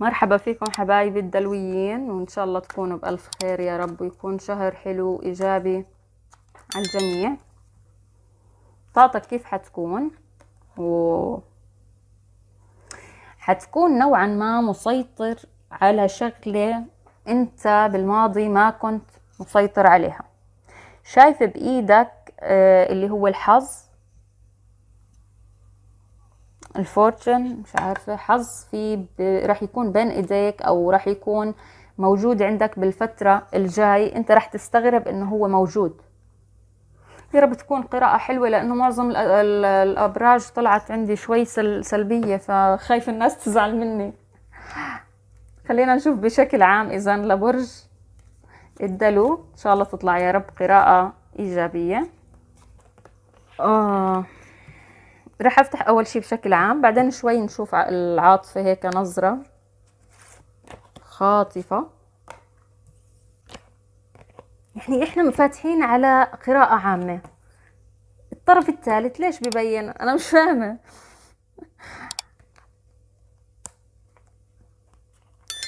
مرحبا فيكم حبايبي الدلويين وإن شاء الله تكونوا بألف خير يا رب ويكون شهر حلو إيجابي على الجميع طاقتك كيف حتكون و حتكون نوعا ما مسيطر على شغلة أنت بالماضي ما كنت مسيطر عليها شايف بإيدك آه، اللي هو الحظ الفورتشن مش عارفة حظ في راح يكون بين ايديك او راح يكون موجود عندك بالفترة الجاي انت راح تستغرب انه هو موجود يا رب تكون قراءة حلوة لأنه معظم الأبراج طلعت عندي شوي سلبية فخايف الناس تزعل مني خلينا نشوف بشكل عام إذا لبرج الدلو إن شاء الله تطلع يا رب قراءة إيجابية آه راح افتح اول شي بشكل عام بعدين شوي نشوف العاطفة هيك نظرة خاطفة يعني احنا مفاتحين على قراءة عامة الطرف الثالث ليش ببين انا مش فاهمة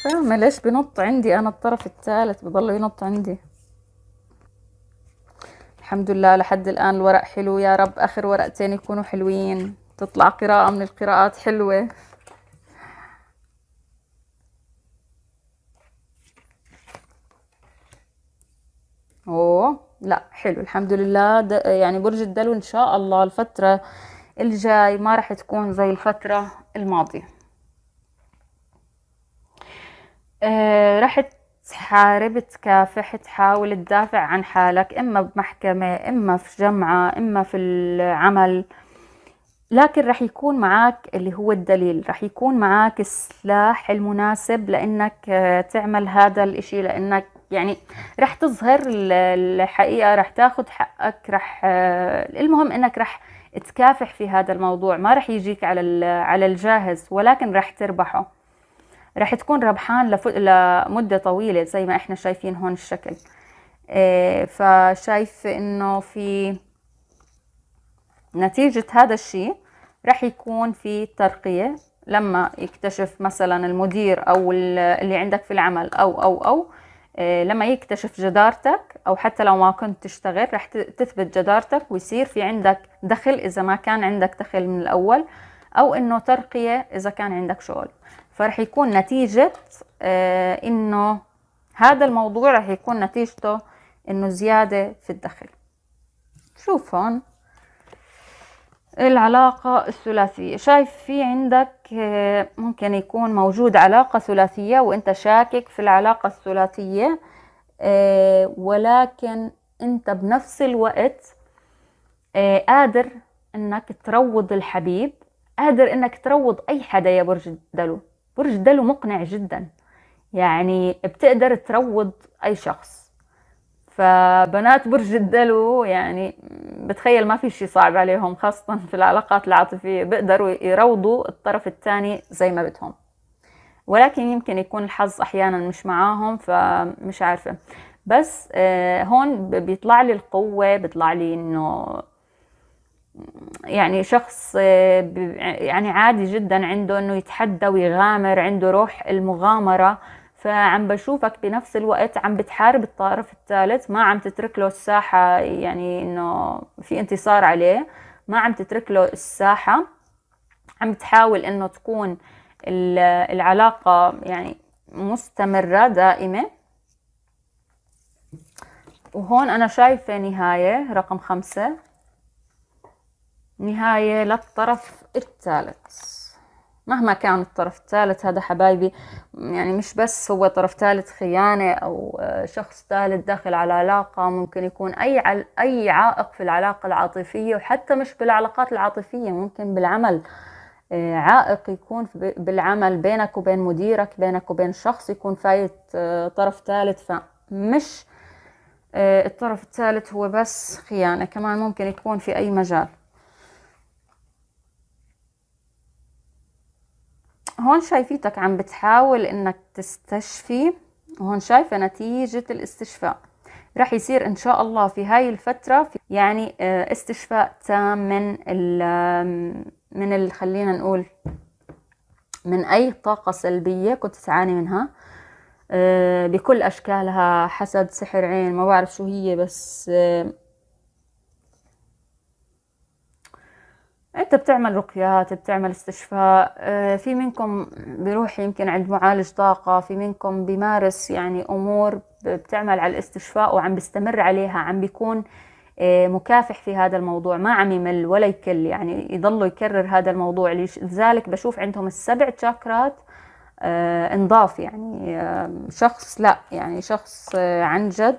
فاهمة ليش بنط عندي انا الطرف الثالث بضل ينط عندي الحمد لله لحد الآن الورق حلو يا رب آخر ورقتين يكونوا حلوين تطلع قراءة من القراءات حلوة اوه لا حلو الحمد لله يعني برج الدلو ان شاء الله الفترة الجاي ما راح تكون زي الفترة الماضية آه رح تحارب تكافح تحاول تدافع عن حالك إما بمحكمة إما في جمعة إما في العمل لكن رح يكون معك اللي هو الدليل رح يكون معك السلاح المناسب لأنك آه، تعمل هذا الإشي لأنك يعني رح تظهر الحقيقة رح تاخد حقك رح آه، المهم إنك رح تكافح في هذا الموضوع ما رح يجيك على على الجاهز ولكن رح تربحه رح تكون ربحان لف... لمدة طويلة زي ما احنا شايفين هون الشكل إيه فشايف انه في نتيجة هذا الشيء رح يكون في ترقية لما يكتشف مثلا المدير او اللي عندك في العمل او او او إيه لما يكتشف جدارتك او حتى لو ما كنت تشتغل رح تثبت جدارتك ويصير في عندك دخل اذا ما كان عندك دخل من الاول او انه ترقية اذا كان عندك شغل فرح يكون نتيجة آه، انه هذا الموضوع رح يكون نتيجته انه زيادة في الدخل شوف هون العلاقة الثلاثية شايف في عندك آه، ممكن يكون موجود علاقة ثلاثية وانت شاكك في العلاقة الثلاثية آه، ولكن انت بنفس الوقت قادر انك تروض الحبيب قادر انك تروض اي حدا يا برج الدلو برج دلو مقنع جدا يعني بتقدر تروض أي شخص فبنات برج الدلو يعني بتخيل ما في شيء صعب عليهم خاصة في العلاقات العاطفية بيقدروا يروضوا الطرف الثاني زي ما بدهم ولكن يمكن يكون الحظ أحيانا مش معاهم فمش عارفة بس آه، هون بيطلع لي القوة بيطلع لي إنه يعني شخص آه، يعني عادي جدا عنده انه يتحدى ويغامر عنده روح المغامرة فعم بشوفك بنفس الوقت عم بتحارب الطرف الثالث ما عم تترك له الساحة يعني انه في انتصار عليه ما عم تترك له الساحة عم تحاول انه تكون العلاقة يعني مستمرة دائمة وهون أنا شايفة نهاية رقم خمسة نهاية للطرف الثالث مهما كان الطرف الثالث هذا حبايبي يعني مش بس هو طرف ثالث خيانة أو آه، شخص ثالث داخل على علاقة ممكن يكون أي أي عائق في العلاقة العاطفية وحتى مش بالعلاقات العاطفية ممكن بالعمل آه، عائق يكون بالعمل بينك وبين مديرك بينك وبين شخص يكون فايت آه، طرف ثالث فمش الطرف الثالث هو بس خيانة كمان ممكن يكون في أي مجال هون شايفيتك عم بتحاول انك تستشفي وهون شايفة نتيجة الاستشفاء رح يصير ان شاء الله في هاي الفترة يعني آه، استشفاء تام من من ال خلينا نقول من اي طاقة سلبية كنت تعاني منها آه، بكل اشكالها حسد سحر عين ما بعرف شو هي بس آه، انت بتعمل رقيات بتعمل استشفاء آه، في منكم بيروح يمكن عند معالج طاقة في منكم بيمارس يعني امور بتعمل على الاستشفاء وعم بيستمر عليها عم بيكون آه، مكافح في هذا الموضوع ما عم يمل ولا يكل يعني يضل يكرر هذا الموضوع لذلك بشوف عندهم السبع شاكرات آه، انضاف يعني شخص لا يعني شخص عن جد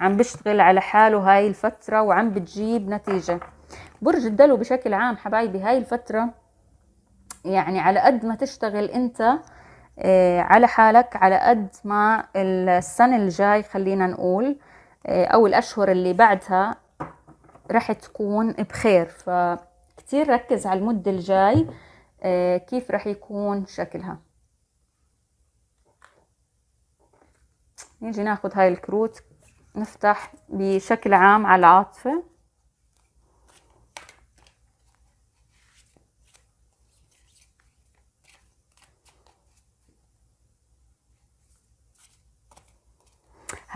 عم بيشتغل على حاله هاي الفترة وعم بتجيب نتيجة برج الدلو بشكل عام حبايبي هاي الفترة يعني على قد ما تشتغل انت آه، على حالك على قد ما السنة الجاي خلينا نقول آه، او الاشهر اللي بعدها رح تكون بخير فكتير ركز على المدة الجاي آه، كيف رح يكون شكلها نيجي ناخد هاي الكروت نفتح بشكل عام على العاطفة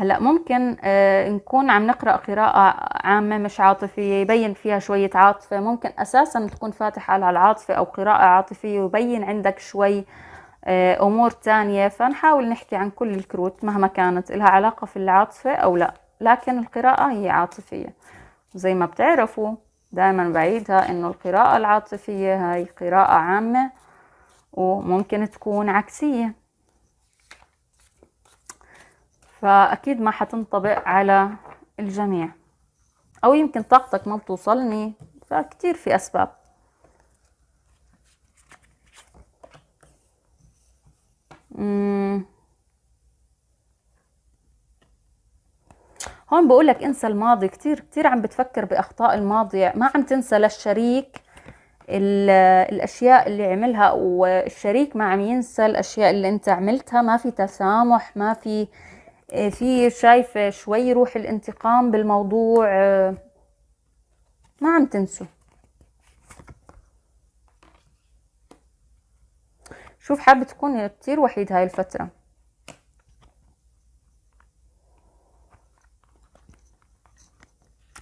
هلا ممكن آه، نكون عم نقرا قراءه عامه مش عاطفيه يبين فيها شويه عاطفه ممكن اساسا تكون فاتح على العاطفه او قراءه عاطفيه ويبين عندك شوي آه، امور تانية فنحاول نحكي عن كل الكروت مهما كانت لها علاقه في العاطفه او لا لكن القراءه هي عاطفيه زي ما بتعرفوا دائما بعيدها انه القراءه العاطفيه هاي قراءه عامه وممكن تكون عكسيه فأكيد ما حتنطبق على الجميع أو يمكن طاقتك ما بتوصلني فكتير في أسباب هون بقول لك انسى الماضي كتير كتير عم بتفكر باخطاء الماضي ما عم تنسى للشريك الاشياء اللي عملها والشريك ما عم ينسى الاشياء اللي انت عملتها ما في تسامح ما في آه، في شايفة شوي روح الانتقام بالموضوع آه، ما عم تنسوا شوف حابة تكون كتير وحيد هاي الفترة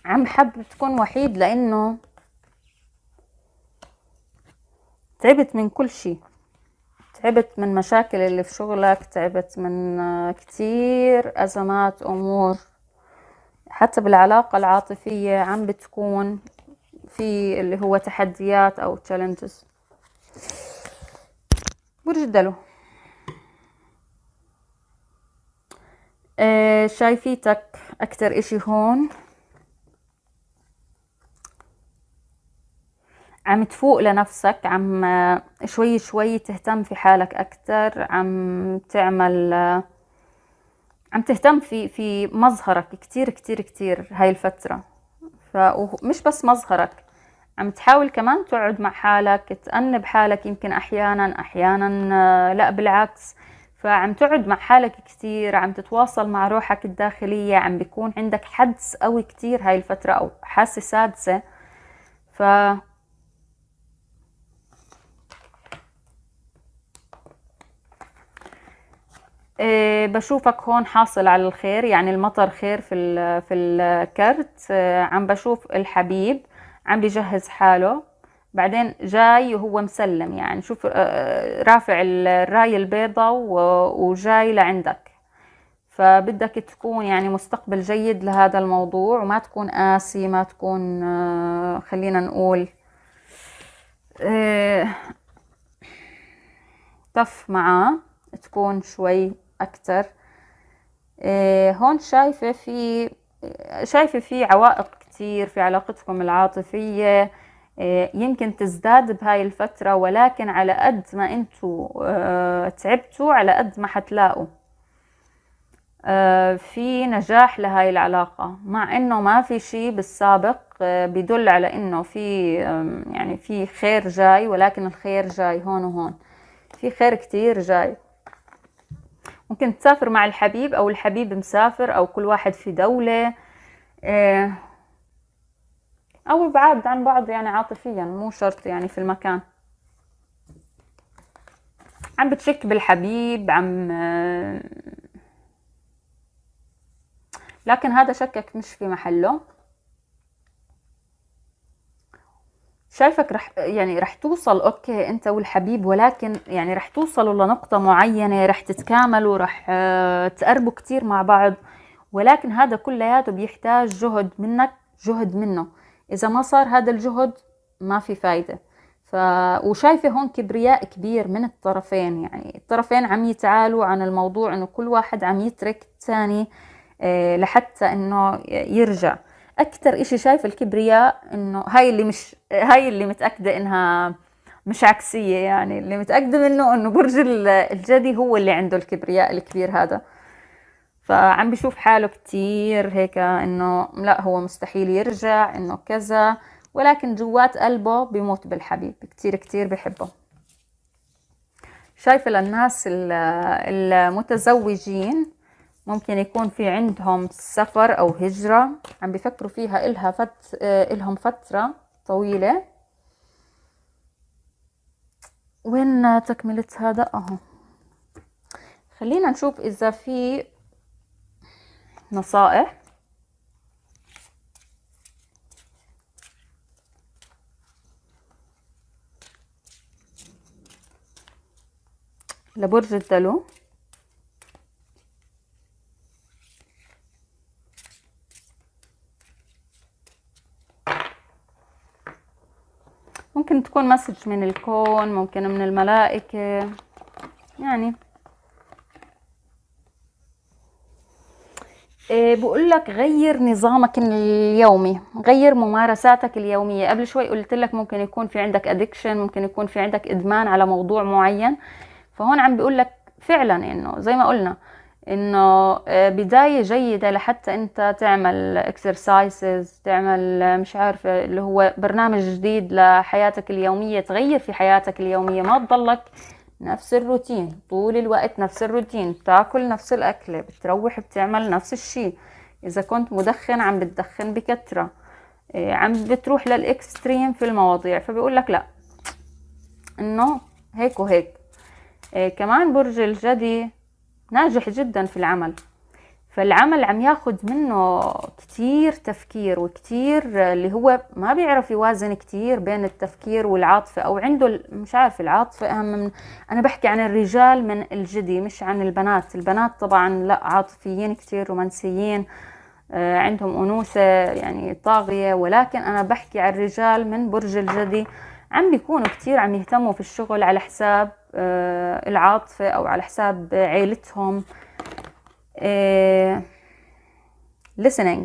عم حابة تكون وحيد لأنه تعبت من كل شيء تعبت من مشاكل اللي في شغلك تعبت من آه، كتير أزمات أمور حتى بالعلاقة العاطفية عم بتكون في اللي هو تحديات أو تشالنجز برج الدلو آه، شايفيتك أكتر إشي هون عم تفوق لنفسك عم شوي شوي تهتم في حالك أكثر عم تعمل عم تهتم في في مظهرك كتير كتير كتير هاي الفترة فمش بس مظهرك عم تحاول كمان تقعد مع حالك تأنب حالك يمكن أحيانا أحيانا لا بالعكس فعم تقعد مع حالك كتير عم تتواصل مع روحك الداخلية عم بيكون عندك حدس قوي كتير هاي الفترة أو حاسة سادسة ف إيه، بشوفك هون حاصل على الخير يعني المطر خير في في الكرت إيه، عم بشوف الحبيب عم بجهز حاله بعدين جاي وهو مسلم يعني شوف إيه، رافع الراية البيضة وجاي لعندك فبدك تكون يعني مستقبل جيد لهذا الموضوع وما تكون قاسي ما تكون خلينا نقول تف معاه تكون شوي أكتر آه، هون شايفة في شايفة في عوائق كتير في علاقتكم العاطفية آه، يمكن تزداد بهاي الفترة ولكن على قد ما انتوا آه، تعبتوا على قد ما حتلاقوا في نجاح لهاي العلاقة مع انه ما في شيء بالسابق بيدل على انه في يعني في خير جاي ولكن الخير جاي هون وهون في خير كتير جاي ممكن تسافر مع الحبيب أو الحبيب مسافر أو كل واحد في دولة آه، أو بعاد عن بعض يعني عاطفيا مو شرط يعني في المكان عم بتشك بالحبيب عم آه، لكن هذا شكك مش في محله شايفك رح يعني رح توصل اوكي انت والحبيب ولكن يعني رح توصلوا لنقطة معينة رح تتكاملوا رح آه، تقربوا كتير مع بعض ولكن هذا كلياته بيحتاج جهد منك جهد منه اذا ما صار هذا الجهد ما في فايدة ف... وشايفة هون كبرياء كبير من الطرفين يعني الطرفين عم يتعالوا عن الموضوع انه كل واحد عم يترك الثاني آه، لحتى انه يرجع اكثر إشي شايف الكبرياء انه هاي اللي مش هاي اللي متاكده انها مش عكسيه يعني اللي متاكده منه انه برج الجدي هو اللي عنده الكبرياء الكبير هذا فعم بشوف حاله كتير هيك انه لا هو مستحيل يرجع انه كذا ولكن جوات قلبه بموت بالحبيب كتير كتير بحبه شايفة للناس المتزوجين ممكن يكون في عندهم سفر أو هجرة عم بيفكروا فيها إلها فت... إلهم فترة طويلة وين تكملة هذا أهو خلينا نشوف إذا في نصائح لبرج الدلو ممكن تكون مسج من الكون ممكن من الملائكة يعني إيه، بقول لك غير نظامك اليومي غير ممارساتك اليومية قبل شوي قلت لك ممكن يكون في عندك ادكشن ممكن يكون في عندك ادمان على موضوع معين فهون عم بقول لك فعلا انه زي ما قلنا انه آه، بداية جيدة لحتى انت تعمل اكسرسايزز تعمل آه، مش عارفة اللي هو برنامج جديد لحياتك اليومية تغير في حياتك اليومية ما تضلك نفس الروتين طول الوقت نفس الروتين بتاكل نفس الأكلة بتروح بتعمل نفس الشي إذا كنت مدخن عم بتدخن بكترة آه، عم بتروح للإكستريم في المواضيع فبيقول لك لا إنه هيك وهيك كمان برج الجدي ناجح جدا في العمل فالعمل عم ياخد منه كتير تفكير وكتير اللي هو ما بيعرف يوازن كتير بين التفكير والعاطفة أو عنده مش عارف العاطفة أهم من أنا بحكي عن الرجال من الجدي مش عن البنات البنات طبعا لا عاطفيين كتير رومانسيين آه، عندهم أنوثة يعني طاغية ولكن أنا بحكي عن الرجال من برج الجدي عم بيكونوا كتير عم يهتموا في الشغل على حساب آه، العاطفة أو على حساب عيلتهم آه، listening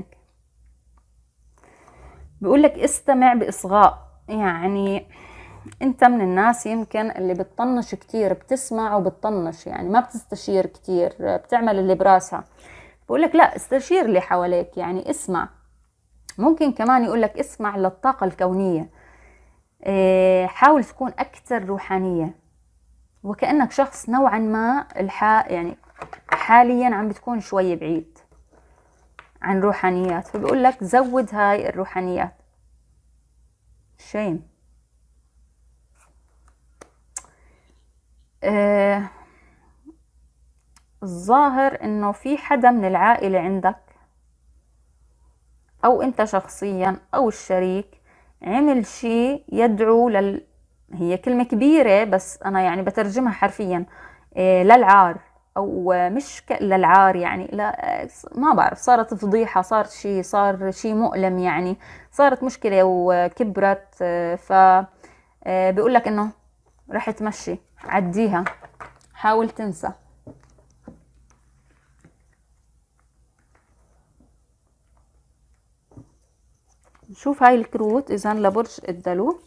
بيقول لك استمع بإصغاء يعني انت من الناس يمكن اللي بتطنش كتير بتسمع وبتطنش يعني ما بتستشير كتير بتعمل اللي براسها بقول لك لا استشير اللي حواليك يعني اسمع ممكن كمان يقول لك اسمع للطاقة الكونية آه، حاول تكون أكثر روحانية وكأنك شخص نوعا ما الحا يعني حاليا عم بتكون شوي بعيد عن روحانيات فبقول لك زود هاي الروحانيات شيم آه الظاهر انه في حدا من العائلة عندك او انت شخصيا او الشريك عمل شيء يدعو لل هي كلمة كبيرة بس أنا يعني بترجمها حرفيا إيه، للعار أو مش للعار يعني لا ما بعرف صارت فضيحة صار شيء صار شيء مؤلم يعني صارت مشكلة وكبرت ف إيه، بيقول لك إنه رح تمشي عديها حاول تنسى نشوف هاي الكروت إذا لبرج الدلو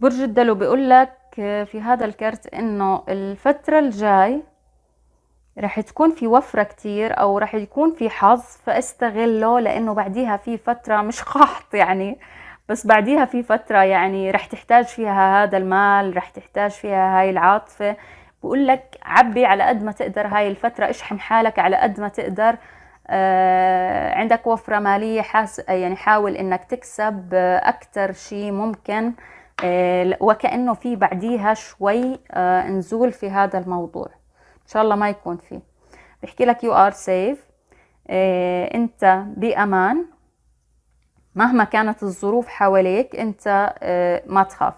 برج الدلو بيقول لك في هذا الكرت انه الفترة الجاي رح تكون في وفرة كتير او رح يكون في حظ فاستغله لانه بعديها في فترة مش قحط يعني بس بعديها في فترة يعني رح تحتاج فيها هذا المال رح تحتاج فيها هاي العاطفة بقول لك عبي على قد ما تقدر هاي الفترة اشحن حالك على قد ما تقدر آه عندك وفرة مالية حاس يعني حاول انك تكسب اكتر شي ممكن آه آه، وكأنه في بعديها شوي آه، نزول في هذا الموضوع إن شاء الله ما يكون فيه بحكي لك يو ار سيف أنت بأمان مهما كانت الظروف حواليك أنت آه، ما تخاف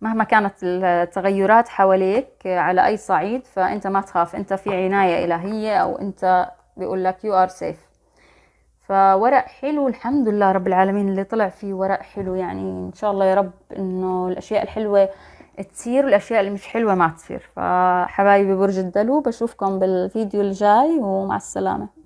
مهما كانت التغيرات حواليك على أي صعيد فأنت ما تخاف أنت في عناية إلهية أو أنت بيقول لك يو ار سيف فورق حلو الحمد لله رب العالمين اللي طلع فيه ورق حلو يعني ان شاء الله يا رب انه الاشياء الحلوه تصير والاشياء اللي مش حلوه ما تصير فحبايبي برج الدلو بشوفكم بالفيديو الجاي ومع السلامه